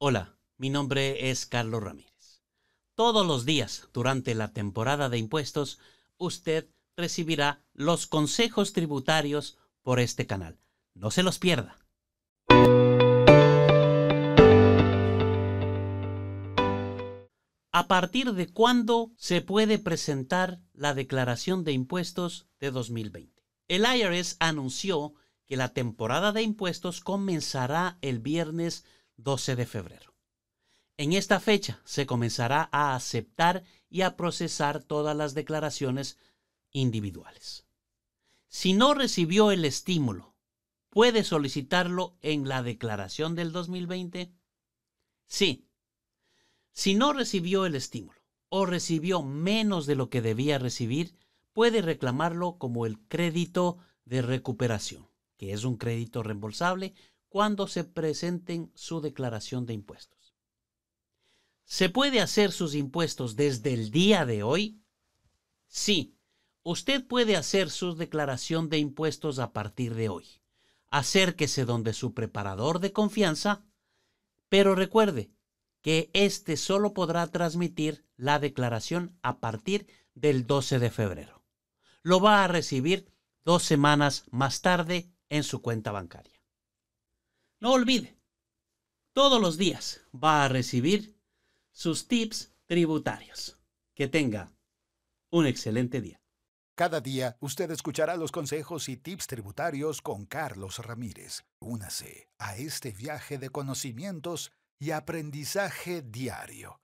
Hola, mi nombre es Carlos Ramírez. Todos los días durante la temporada de impuestos, usted recibirá los consejos tributarios por este canal. No se los pierda. ¿A partir de cuándo se puede presentar la declaración de impuestos de 2020? El IRS anunció que la temporada de impuestos comenzará el viernes 12 de febrero. En esta fecha se comenzará a aceptar y a procesar todas las declaraciones individuales. Si no recibió el estímulo, ¿puede solicitarlo en la declaración del 2020? Sí. Si no recibió el estímulo o recibió menos de lo que debía recibir, puede reclamarlo como el crédito de recuperación, que es un crédito reembolsable cuando se presenten su declaración de impuestos. ¿Se puede hacer sus impuestos desde el día de hoy? Sí, usted puede hacer su declaración de impuestos a partir de hoy. Acérquese donde su preparador de confianza, pero recuerde que éste solo podrá transmitir la declaración a partir del 12 de febrero. Lo va a recibir dos semanas más tarde en su cuenta bancaria. No olvide, todos los días va a recibir sus tips tributarios. Que tenga un excelente día. Cada día usted escuchará los consejos y tips tributarios con Carlos Ramírez. Únase a este viaje de conocimientos y aprendizaje diario.